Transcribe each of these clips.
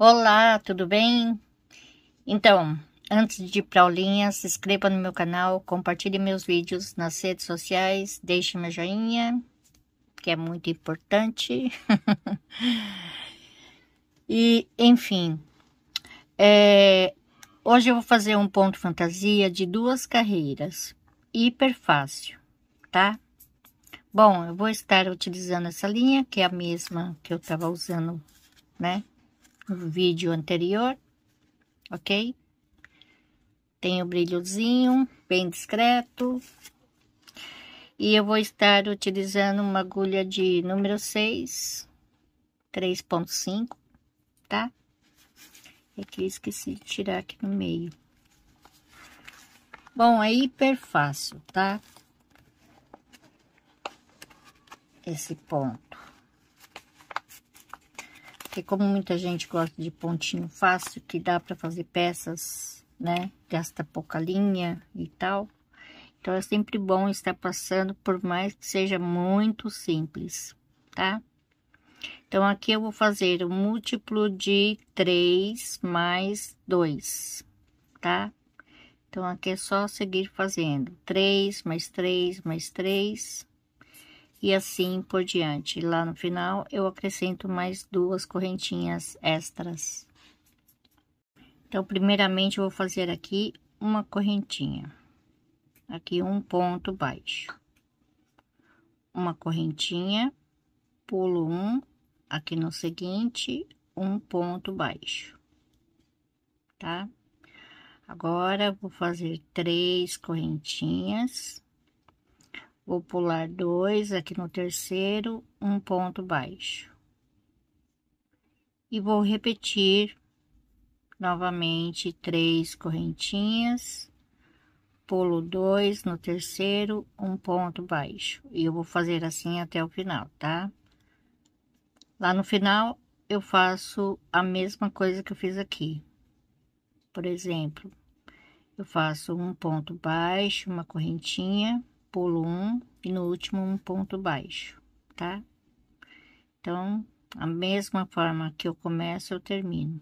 Olá, tudo bem? Então, antes de ir para aulinha, se inscreva no meu canal, compartilhe meus vídeos nas redes sociais, deixe meu joinha, que é muito importante. e, enfim, é, hoje eu vou fazer um ponto fantasia de duas carreiras, hiper fácil, tá? Bom, eu vou estar utilizando essa linha, que é a mesma que eu estava usando, né? no vídeo anterior, ok? Tem o brilhozinho, bem discreto. E eu vou estar utilizando uma agulha de número 6, 3.5, tá? É que esqueci de tirar aqui no meio. Bom, é hiper fácil, tá? Esse ponto porque como muita gente gosta de pontinho fácil, que dá para fazer peças, né? Gasta pouca linha e tal. Então, é sempre bom estar passando, por mais que seja muito simples, tá? Então, aqui eu vou fazer o múltiplo de 3 mais 2, tá? Então, aqui é só seguir fazendo. 3 mais 3 mais 3, e assim por diante. Lá no final, eu acrescento mais duas correntinhas extras. Então, primeiramente, eu vou fazer aqui uma correntinha. Aqui, um ponto baixo. Uma correntinha, pulo um, aqui no seguinte, um ponto baixo. Tá? Agora, vou fazer três correntinhas Vou pular dois aqui no terceiro, um ponto baixo. E vou repetir novamente três correntinhas, pulo dois no terceiro, um ponto baixo. E eu vou fazer assim até o final, tá? Lá no final, eu faço a mesma coisa que eu fiz aqui. Por exemplo, eu faço um ponto baixo, uma correntinha, pulo um e no último um ponto baixo, tá? Então, a mesma forma que eu começo, eu termino.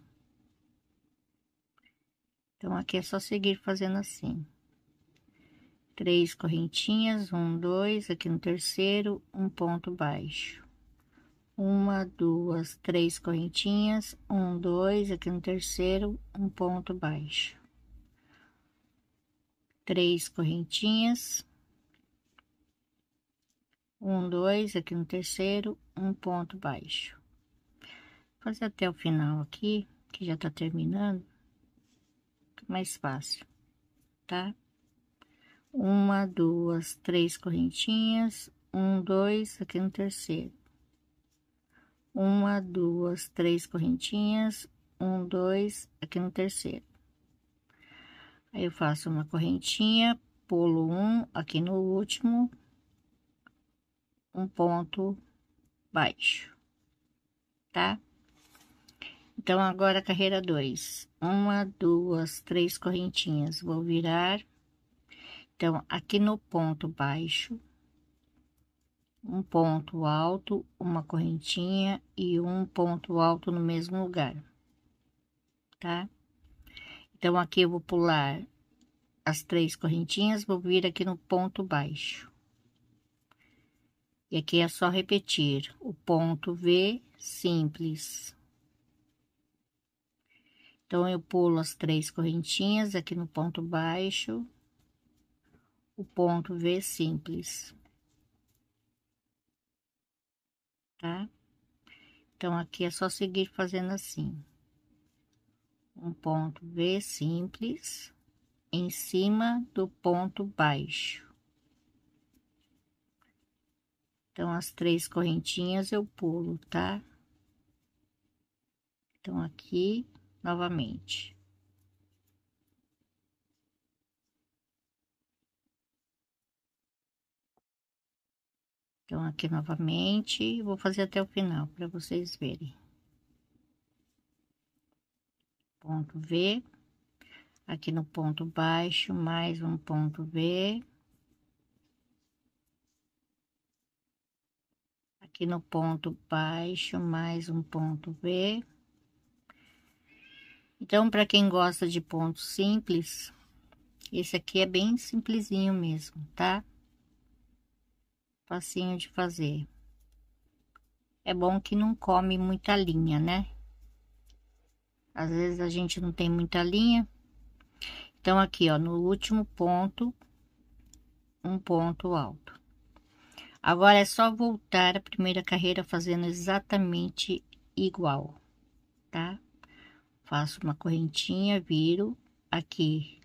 Então, aqui é só seguir fazendo assim. Três correntinhas, um, dois, aqui no terceiro, um ponto baixo. Uma, duas, três correntinhas, um, dois, aqui no terceiro, um ponto baixo. Três correntinhas, um, dois, aqui no terceiro, um ponto baixo. Vou fazer até o final aqui, que já tá terminando, é mais fácil, tá? Uma, duas, três correntinhas, um, dois, aqui no terceiro. Uma, duas, três correntinhas, um, dois, aqui no terceiro. Aí, eu faço uma correntinha, pulo um aqui no último, um ponto baixo, tá? Então, agora carreira 2. Uma, duas, três correntinhas. Vou virar. Então, aqui no ponto baixo, um ponto alto, uma correntinha e um ponto alto no mesmo lugar, tá? Então, aqui eu vou pular as três correntinhas, vou vir aqui no ponto baixo. E aqui é só repetir o ponto V simples. Então, eu pulo as três correntinhas aqui no ponto baixo, o ponto V simples. Tá? Então, aqui é só seguir fazendo assim. Um ponto V simples em cima do ponto baixo. Então, as três correntinhas eu pulo, tá? Então, aqui, novamente. Então, aqui novamente, vou fazer até o final para vocês verem. Ponto V, aqui no ponto baixo, mais um ponto V. aqui no ponto baixo, mais um ponto V. Então, para quem gosta de pontos simples, esse aqui é bem simplesinho mesmo, tá? Facinho de fazer. É bom que não come muita linha, né? Às vezes a gente não tem muita linha. Então, aqui, ó, no último ponto, um ponto alto. Agora é só voltar a primeira carreira fazendo exatamente igual, tá? Faço uma correntinha, viro aqui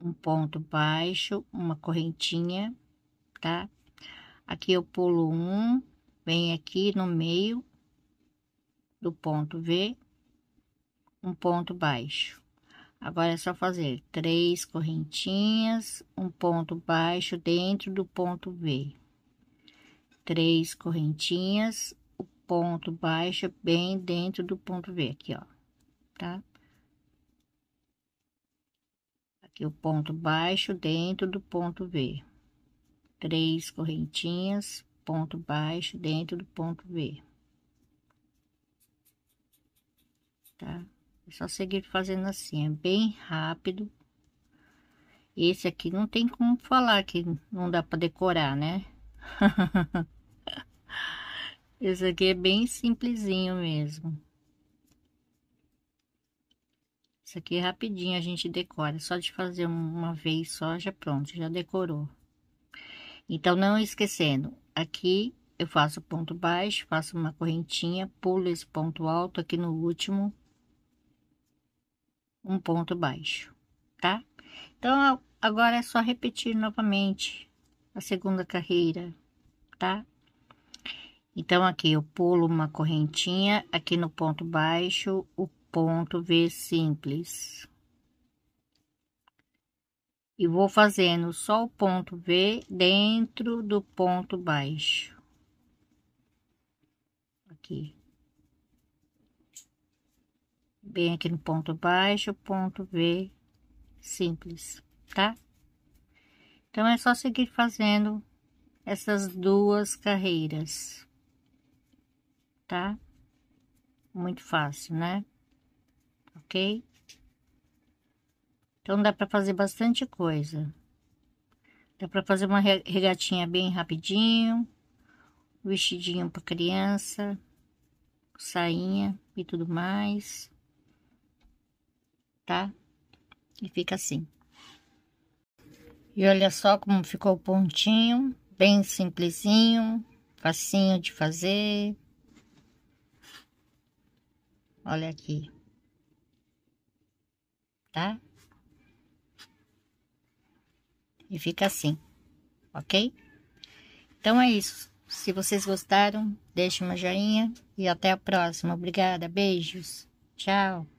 um ponto baixo, uma correntinha, tá? Aqui eu pulo um, venho aqui no meio do ponto V, um ponto baixo Agora é só fazer três correntinhas, um ponto baixo dentro do ponto V. Três correntinhas, o ponto baixo bem dentro do ponto V aqui, ó, tá? Aqui o ponto baixo dentro do ponto V. Três correntinhas, ponto baixo dentro do ponto V. Tá? É só seguir fazendo assim, é bem rápido. Esse aqui não tem como falar que não dá para decorar, né? Esse aqui é bem simplesinho mesmo. Isso aqui é rapidinho, a gente decora. Só de fazer uma vez só, já pronto, já decorou. Então, não esquecendo, aqui eu faço ponto baixo, faço uma correntinha, pulo esse ponto alto aqui no último, um ponto baixo, tá? Então, agora é só repetir novamente a segunda carreira, tá? Então, aqui eu pulo uma correntinha, aqui no ponto baixo, o ponto V simples. E vou fazendo só o ponto V dentro do ponto baixo. Aqui bem aqui no ponto baixo, ponto V simples, tá? Então, é só seguir fazendo essas duas carreiras, tá? Muito fácil, né? Ok? Então, dá para fazer bastante coisa. Dá para fazer uma regatinha bem rapidinho, vestidinho para criança, sainha e tudo mais tá? E fica assim. E olha só como ficou o pontinho, bem simplesinho, facinho de fazer. Olha aqui. Tá? E fica assim, ok? Então é isso. Se vocês gostaram, deixe uma joinha e até a próxima. Obrigada, beijos. Tchau.